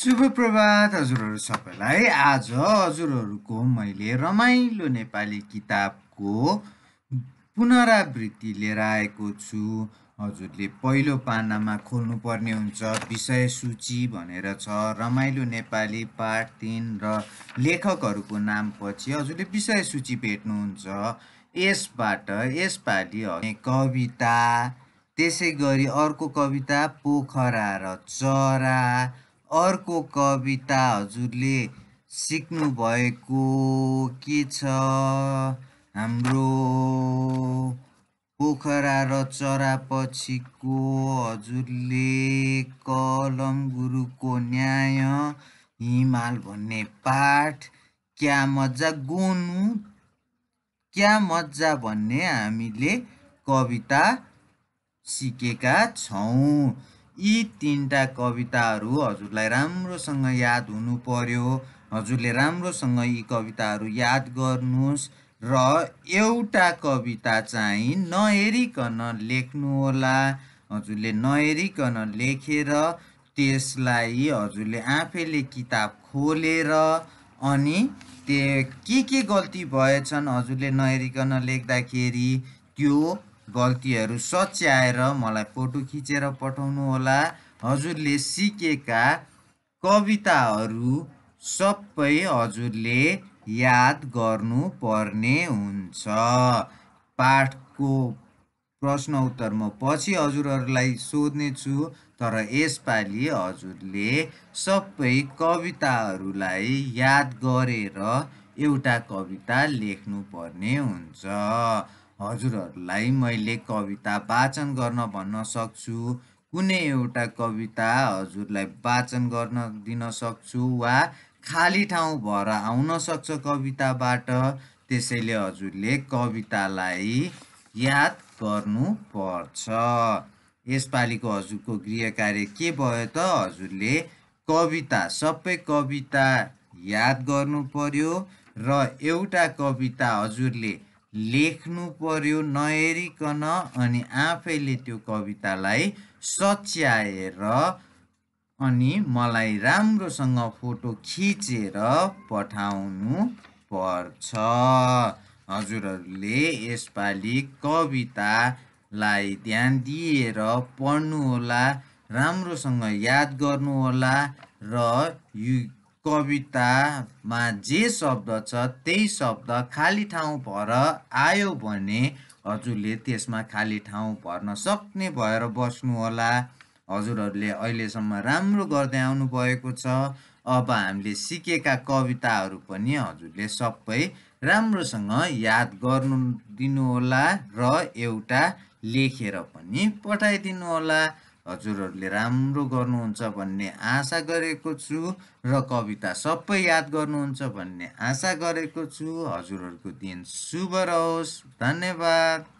शुभ प्रभात हजुरहरू सबैलाई आज हजुरहरूको मैले रमाइलो नेपाली किताबको पुनरावृत्ति लिएर आएको छु हजुरले पहिलो पानामा खोल्नुपर्ने हुन्छ विषय सूची भनेर छ रमाइलो नेपाली पाठ तिन र लेखकहरूको नाम पछि हजुरले विषय सूची भेट्नुहुन्छ यसबाट यसपालि कविता त्यसै गरी अर्को कविता पोखरा र चरा अर्को कविता हजुरले सिक्नुभएको के छ हाम्रो पोखरा र चरा पछिको हजुरले कलम गुरुको न्याय हिमाल भन्ने पाठ क्या मजा गोनु क्या मजा भन्ने हामीले कविता सिकेका छौँ यी तिनवटा कविताहरू हजुरलाई राम्रोसँग याद हुनु पर्यो हजुरले राम्रोसँग यी कविताहरू याद गर्नुहोस् र एउटा कविता चाहिँ नहेरिकन लेख्नुहोला हजुरले नहेरिकन लेखेर त्यसलाई हजुरले आफैले किताब खोलेर अनि त्यो के के गल्ती भएछन् हजुरले नहेरिकन लेख्दाखेरि त्यो गल्तीहरू सच्याएर मलाई फोटो खिचेर पठाउनुहोला हजुरले सिकेका कविताहरू सबै हजुरले याद गर्नुपर्ने हुन्छ पाठको प्रश्न उत्तर म पछि हजुरहरूलाई सोध्नेछु तर यसपालि हजुरले सबै कविताहरूलाई याद गरेर एउटा कविता लेख्नुपर्ने हुन्छ हजुरहरूलाई मैले कविता वाचन गर्न भन्न सक्छु कुनै एउटा कविता हजुरलाई वाचन गर्न दिन सक्छु वा खाली ठाउँ भएर आउन सक्छ कविताबाट त्यसैले हजुरले कवितालाई याद गर्नु पर्छ यसपालिको हजुरको गृह कार्य के भयो त हजुरले कविता सबै कविता याद गर्नु पर्यो र एउटा कविता हजुरले लेख्नु पर्यो नहेरिकन अनि आफैले त्यो कवितालाई सच्याएर अनि मलाई राम्रोसँग फोटो खिचेर पठाउनु पर्छ हजुरहरूले यसपालि कवितालाई ध्यान दिएर पढ्नुहोला राम्रोसँग याद गर्नुहोला र यु कवितामा जे शब्द छ त्यही शब्द खाली ठाउँ भएर आयो भने हजुरले त्यसमा खाली ठाउँ भर्न सक्ने भएर बस्नुहोला हजुरहरूले अहिलेसम्म राम्रो गर्दै आउनुभएको छ अब हामीले सिकेका कविताहरू पनि हजुरले सबै राम्रोसँग याद गर्नु दिनुहोला र एउटा लेखेर पनि पठाइदिनुहोला हजुरहरूले राम्रो गर्नुहुन्छ भन्ने आशा गरेको छु र कविता सबै याद गर्नुहुन्छ भन्ने आशा गरेको छु हजुरहरूको दिन शुभ रहोस् धन्यवाद